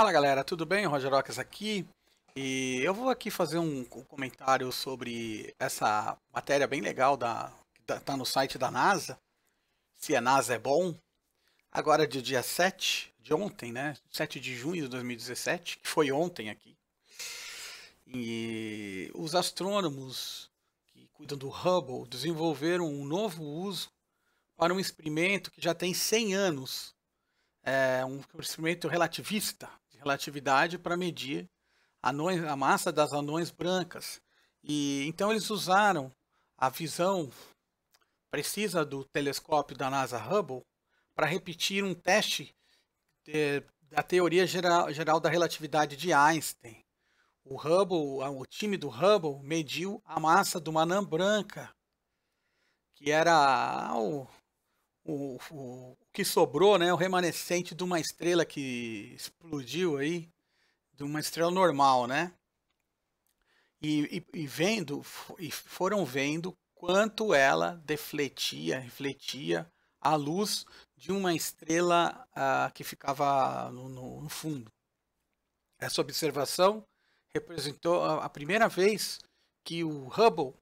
Fala galera, tudo bem? Roger Ocas aqui. E eu vou aqui fazer um comentário sobre essa matéria bem legal da que tá no site da NASA. Se a NASA é bom. Agora de dia 7 de ontem, né? 7 de junho de 2017, que foi ontem aqui. E os astrônomos que cuidam do Hubble desenvolveram um novo uso para um experimento que já tem 100 anos. É um experimento relativista relatividade para medir anões, a massa das anões brancas. E então eles usaram a visão precisa do telescópio da NASA Hubble para repetir um teste de, da teoria geral, geral da relatividade de Einstein. O Hubble, o time do Hubble mediu a massa de uma anã branca, que era ao o, o, que sobrou, né? O remanescente de uma estrela que explodiu aí, de uma estrela normal, né? E, e, e vendo, e foram vendo quanto ela defletia, refletia a luz de uma estrela ah, que ficava no, no, no, fundo. Essa observação representou a, a primeira vez que o Hubble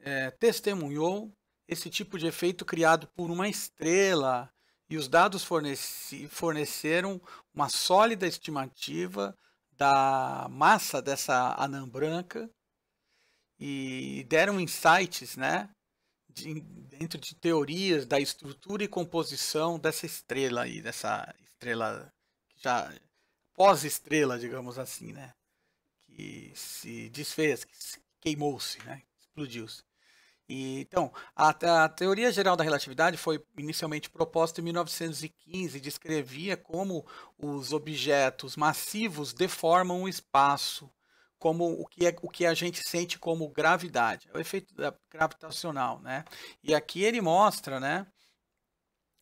eh, testemunhou esse tipo de efeito criado por uma estrela, e os dados forneci, forneceram uma sólida estimativa da massa dessa anã branca e deram insights né, de, dentro de teorias da estrutura e composição dessa estrela aí, dessa estrela já pós-estrela, digamos assim, né, que se desfez, que queimou-se, né, explodiu-se. E, então, a, a, teoria geral da relatividade foi inicialmente proposta em 1915 descrevia como os objetos massivos deformam o espaço, como o que, é, o que a gente sente como gravidade, é o efeito gravitacional, né? E aqui ele mostra, né?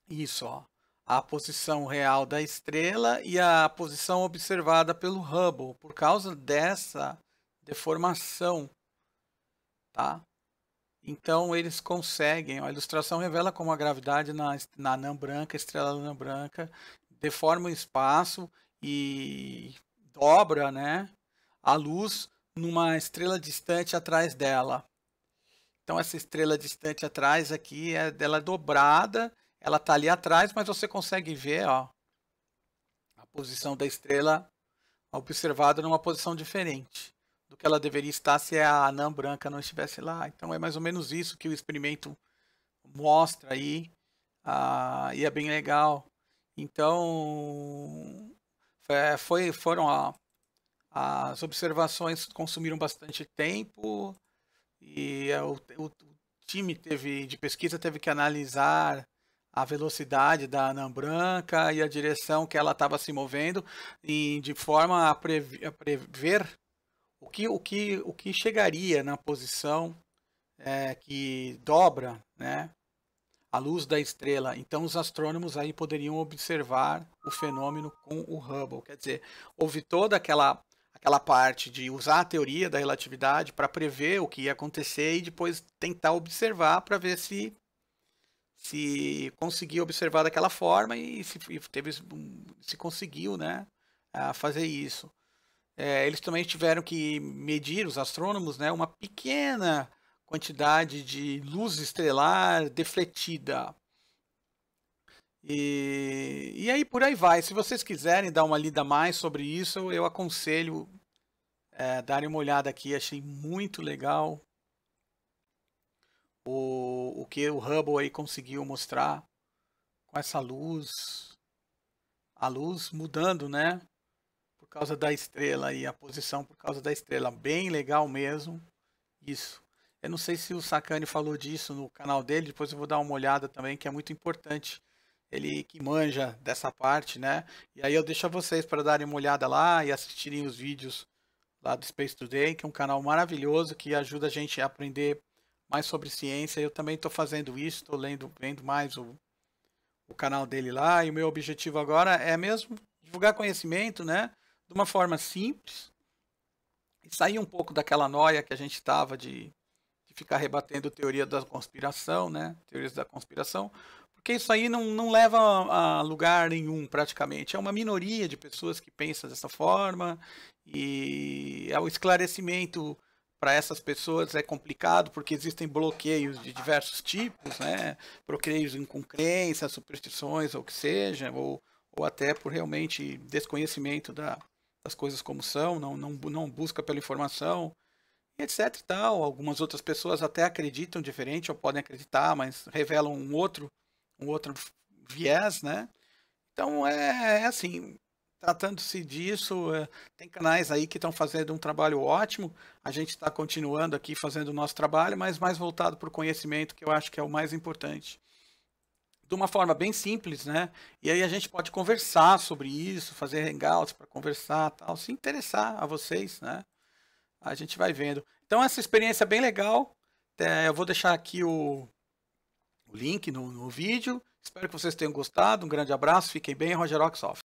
Isso, ó, a posição real da estrela e a posição observada pelo Hubble por causa dessa deformação, tá? Então eles conseguem, a ilustração revela como a gravidade na, na anã branca, estrela anã branca, deforma o espaço e dobra né, a luz numa estrela distante atrás dela. Então essa estrela distante atrás aqui, é, dela dobrada, ela está ali atrás, mas você consegue ver ó, a posição da estrela observada numa posição diferente do que ela deveria estar se a anã branca não estivesse lá. Então é mais ou menos isso que o experimento mostra aí. Ah, e é bem legal. Então é, foi, foram a, as observações consumiram bastante tempo e é, o, o, time teve de pesquisa teve que analisar a velocidade da anã branca e a direção que ela estava se movendo e de forma a, a prever o que, o que, o que chegaria na posição é, que dobra né, a luz da estrela. Então, os astrônomos aí poderiam observar o fenômeno com o Hubble. Quer dizer, houve toda aquela, aquela parte de usar a teoria da relatividade para prever o que ia acontecer e depois tentar observar para ver se se conseguia observar daquela forma e se, teve, se conseguiu né, fazer isso é, eles também tiveram que medir, os astrônomos, né, uma pequena quantidade de luz estelar defletida. E, e aí por aí vai. Se vocês quiserem dar uma lida mais sobre isso, eu aconselho é, darem uma olhada aqui. Achei muito legal o, o que o Hubble aí conseguiu mostrar com essa luz, a luz mudando, né? causa da estrela e a posição por causa da estrela. Bem legal mesmo isso. Eu não sei se o Sacani falou disso no canal dele, depois eu vou dar uma olhada também, que é muito importante. Ele que manja dessa parte, né? E aí eu deixo a vocês para darem uma olhada lá e assistirem os vídeos lá do Space Today, que é um canal maravilhoso que ajuda a gente a aprender mais sobre ciência. Eu também estou fazendo isso, estou lendo, vendo mais o, o canal dele lá. E o meu objetivo agora é mesmo divulgar conhecimento, né? de uma forma simples e sair um pouco daquela noia que a gente estava de, de, ficar rebatendo teoria da conspiração, né? Teorias da conspiração, porque isso aí não, não leva a lugar nenhum praticamente. É uma minoria de pessoas que pensa dessa forma e é o esclarecimento para essas pessoas é complicado porque existem bloqueios de diversos tipos, né? Bloqueios com crenças, superstições ou o que seja, ou, ou até por realmente desconhecimento da, as coisas como são, não, não, não busca pela informação, etc. Tal. Algumas outras pessoas até acreditam diferente ou podem acreditar, mas revelam um outro, um outro viés, né? Então é, é assim, tratando-se disso, é, tem canais aí que estão fazendo um trabalho ótimo. A gente está continuando aqui fazendo o nosso trabalho, mas mais voltado para o conhecimento, que eu acho que é o mais importante de uma forma bem simples, né? E aí a gente pode conversar sobre isso, fazer hangouts para conversar, tal, se interessar a vocês, né? A gente vai vendo. Então essa experiência é bem legal. É, eu vou deixar aqui o, o link no, no vídeo. Espero que vocês tenham gostado. Um grande abraço, fiquem bem, Roger Oxoff.